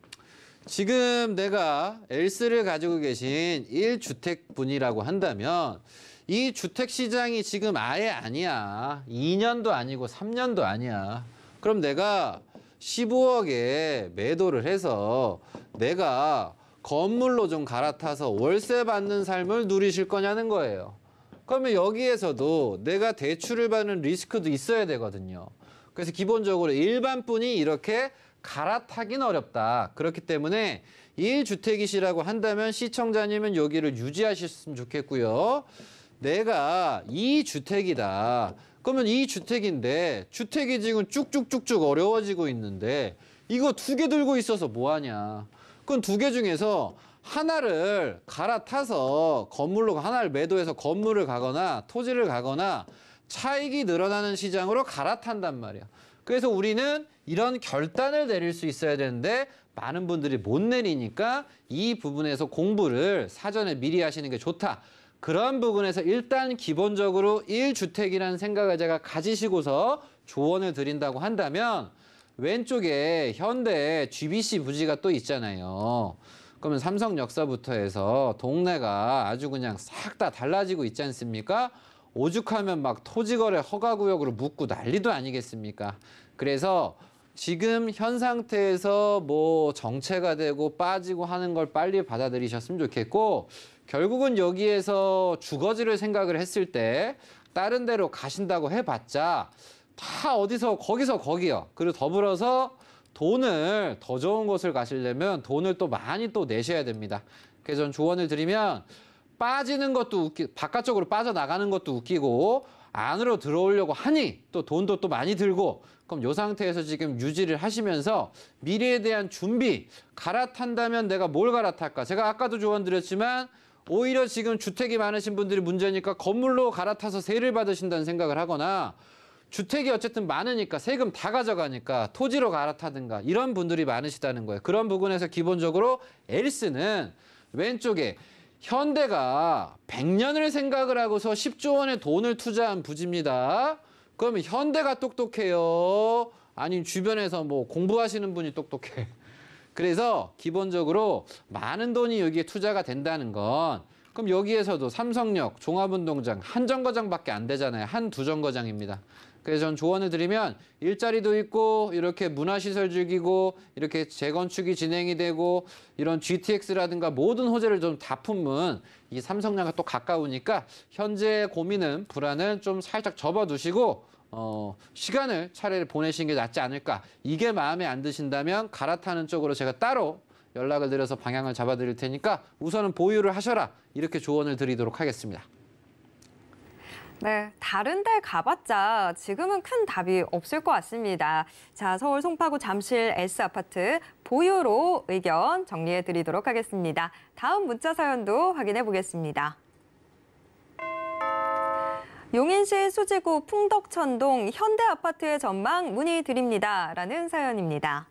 지금 내가 엘스를 가지고 계신 1주택분이라고 한다면 이 주택시장이 지금 아예 아니야. 2년도 아니고 3년도 아니야. 그럼 내가 15억에 매도를 해서 내가 건물로 좀 갈아타서 월세 받는 삶을 누리실 거냐는 거예요. 그러면 여기에서도 내가 대출을 받는 리스크도 있어야 되거든요. 그래서 기본적으로 일반분이 이렇게 갈아타긴 어렵다. 그렇기 때문에 1주택이시라고 한다면 시청자님은 여기를 유지하셨으면 좋겠고요. 내가 이 주택이다. 그러면 이 주택인데 주택이 지금 쭉쭉쭉쭉 어려워지고 있는데 이거 두 개 들고 있어서 뭐하냐. 그건 두 개 중에서 하나를 갈아타서 건물로 하나를 매도해서 건물을 가거나 토지를 가거나 차익이 늘어나는 시장으로 갈아탄단 말이야. 그래서 우리는 이런 결단을 내릴 수 있어야 되는데 많은 분들이 못 내리니까 이 부분에서 공부를 사전에 미리 하시는 게 좋다. 그러한 부분에서 일단 기본적으로 1주택이라는 생각을 제가 가지시고서 조언을 드린다고 한다면 왼쪽에 현대 GBC 부지가 또 있잖아요. 그러면 삼성 역사부터 해서 동네가 아주 그냥 싹 다 달라지고 있지 않습니까? 오죽하면 막 토지거래 허가구역으로 묶고 난리도 아니겠습니까? 그래서 지금 현 상태에서 뭐 정체가 되고 빠지고 하는 걸 빨리 받아들이셨으면 좋겠고 결국은 여기에서 주거지를 생각을 했을 때 다른 데로 가신다고 해봤자 다 어디서 거기서 거기요. 그리고 더불어서 돈을 더 좋은 곳을 가시려면 돈을 또 많이 또 내셔야 됩니다. 그래서 전 조언을 드리면 빠지는 것도 웃기 바깥쪽으로 빠져나가는 것도 웃기고 안으로 들어오려고 하니 또 돈도 또 많이 들고 그럼 요 상태에서 지금 유지를 하시면서 미래에 대한 준비 갈아탄다면 내가 뭘 갈아탈까 제가 아까도 조언 드렸지만 오히려 지금 주택이 많으신 분들이 문제니까 건물로 갈아타서 세를 받으신다는 생각을 하거나 주택이 어쨌든 많으니까 세금 다 가져가니까 토지로 갈아타든가 이런 분들이 많으시다는 거예요. 그런 부분에서 기본적으로 엘스는 왼쪽에 현대가 100년을 생각을 하고서 10조 원의 돈을 투자한 부지입니다. 그러면 현대가 똑똑해요? 아니면 주변에서 뭐 공부하시는 분이 똑똑해? 그래서 기본적으로 많은 돈이 여기에 투자가 된다는 건 그럼 여기에서도 삼성역, 종합운동장 한 정거장밖에 안 되잖아요. 한 두 정거장입니다. 그래서 전 조언을 드리면 일자리도 있고 이렇게 문화시설 즐기고 이렇게 재건축이 진행이 되고 이런 GTX라든가 모든 호재를 좀 다 품은 이 삼성역과 또 가까우니까 현재 고민은 불안은 좀 살짝 접어두시고 어, 시간을 차라리 보내시는 게 낫지 않을까. 이게 마음에 안 드신다면 갈아타는 쪽으로 제가 따로 연락을 드려서 방향을 잡아드릴 테니까 우선은 보유를 하셔라. 이렇게 조언을 드리도록 하겠습니다. 네, 다른 데 가봤자 지금은 큰 답이 없을 것 같습니다. 자, 서울 송파구 잠실 S아파트 보유로 의견 정리해 드리도록 하겠습니다. 다음 문자 사연도 확인해 보겠습니다. 용인시 수지구 풍덕천동 현대아파트의 전망 문의드립니다. 라는 사연입니다.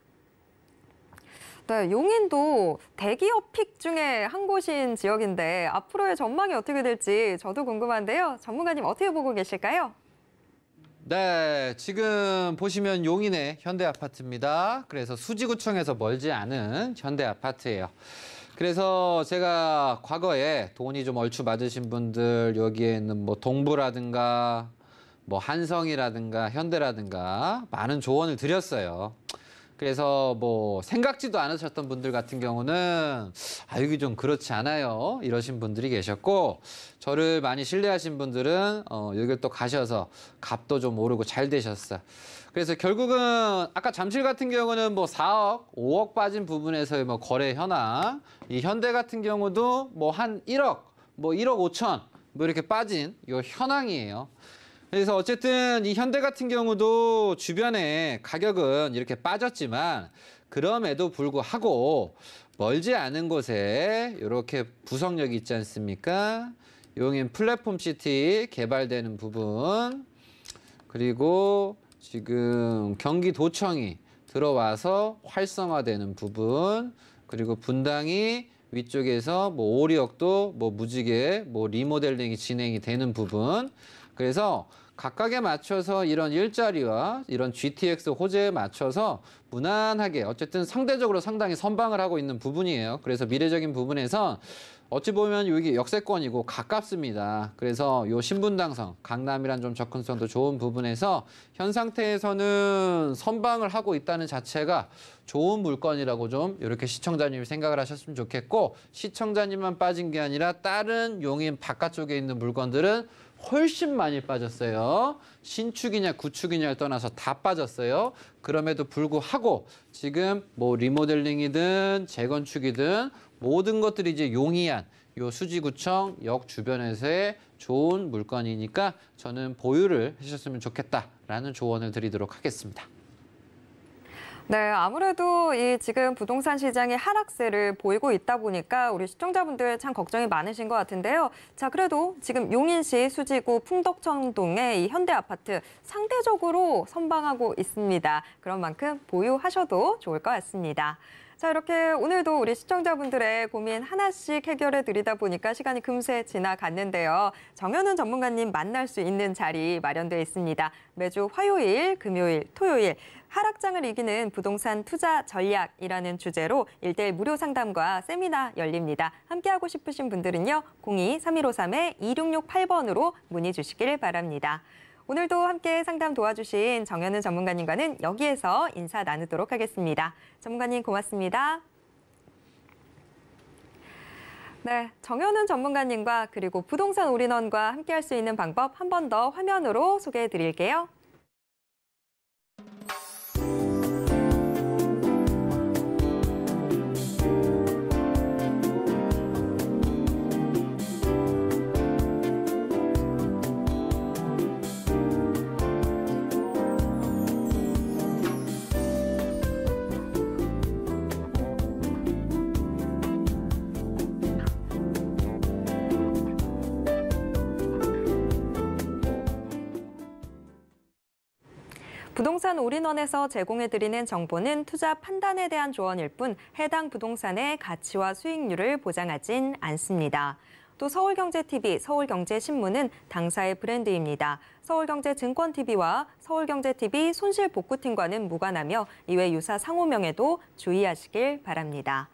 네, 용인도 대기업 픽 중에 한 곳인 지역인데 앞으로의 전망이 어떻게 될지 저도 궁금한데요. 전문가님 어떻게 보고 계실까요? 네, 지금 보시면 용인의 현대아파트입니다. 그래서 수지구청에서 멀지 않은 현대아파트예요. 그래서 제가 과거에 돈이 좀 얼추 맞으신 분들 여기에 있는 뭐 동부라든가 뭐 한성이라든가 현대라든가 많은 조언을 드렸어요. 그래서 뭐 생각지도 않으셨던 분들 같은 경우는 아 여기 좀 그렇지 않아요 이러신 분들이 계셨고 저를 많이 신뢰하신 분들은 어 여길 또 가셔서 값도 좀 오르고 잘 되셨어요. 그래서 결국은 아까 잠실 같은 경우는 뭐 4억, 5억 빠진 부분에서의 뭐 거래 현황, 이 현대 같은 경우도 뭐 한 1억, 뭐 1억 5천 뭐, 뭐 이렇게 빠진 요 현황이에요. 그래서 어쨌든 이 현대 같은 경우도 주변에 가격은 이렇게 빠졌지만 그럼에도 불구하고 멀지 않은 곳에 이렇게 부성력이 있지 않습니까? 용인 플랫폼 시티 개발되는 부분 그리고 지금 경기도청이 들어와서 활성화되는 부분 그리고 분당이 위쪽에서 뭐 오리역도 뭐 무지개 뭐 리모델링이 진행이 되는 부분 그래서 각각에 맞춰서 이런 일자리와 이런 GTX 호재에 맞춰서 무난하게 어쨌든 상대적으로 상당히 선방을 하고 있는 부분이에요. 그래서 미래적인 부분에서 어찌 보면 여기 역세권이고 가깝습니다. 그래서 이 신분당성, 강남이란 좀 접근성도 좋은 부분에서 현 상태에서는 선방을 하고 있다는 자체가 좋은 물건이라고 좀 이렇게 시청자님이 생각을 하셨으면 좋겠고 시청자님만 빠진 게 아니라 다른 용인 바깥쪽에 있는 물건들은 훨씬 많이 빠졌어요. 신축이냐 구축이냐를 떠나서 다 빠졌어요. 그럼에도 불구하고 지금 뭐 리모델링이든 재건축이든 모든 것들이 이제 용이한 요 수지구청 역 주변에서의 좋은 물건이니까 저는 보유를 하셨으면 좋겠다라는 조언을 드리도록 하겠습니다. 네, 아무래도 이 지금 부동산 시장의 하락세를 보이고 있다 보니까 우리 시청자분들 참 걱정이 많으신 것 같은데요. 자, 그래도 지금 용인시 수지구 풍덕천동의 이 현대 아파트 상대적으로 선방하고 있습니다. 그런 만큼 보유하셔도 좋을 것 같습니다. 자, 이렇게 오늘도 우리 시청자분들의 고민 하나씩 해결해 드리다 보니까 시간이 금세 지나갔는데요. 정현은 전문가님 만날 수 있는 자리 마련돼 있습니다. 매주 화요일, 금요일, 토요일 하락장을 이기는 부동산 투자 전략이라는 주제로 일대일 무료 상담과 세미나 열립니다. 함께하고 싶으신 분들은요. 02-3153-2668번으로 문의 주시길 바랍니다. 오늘도 함께 상담 도와주신 정현은 전문가님과는 여기에서 인사 나누도록 하겠습니다. 전문가님 고맙습니다. 네, 정현은 전문가님과 그리고 부동산 올인원과 함께할 수 있는 방법 한 번 더 화면으로 소개해 드릴게요. 부동산 올인원에서 제공해드리는 정보는 투자 판단에 대한 조언일 뿐 해당 부동산의 가치와 수익률을 보장하진 않습니다. 또 서울경제TV, 서울경제신문은 당사의 브랜드입니다. 서울경제증권TV와 서울경제TV 손실복구팀과는 무관하며 이외 유사 상호명에도 주의하시길 바랍니다.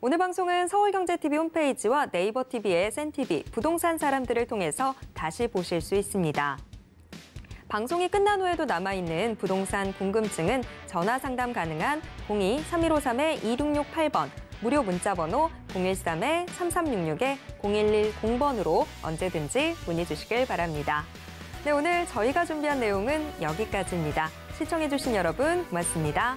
오늘 방송은 서울경제TV 홈페이지와 네이버TV의 센TV, 부동산 사람들을 통해서 다시 보실 수 있습니다. 방송이 끝난 후에도 남아있는 부동산 궁금증은 전화 상담 가능한 02-3153-2668번, 무료 문자번호 013-3366-0110번으로 언제든지 문의 주시길 바랍니다. 네, 오늘 저희가 준비한 내용은 여기까지입니다. 시청해주신 여러분 고맙습니다.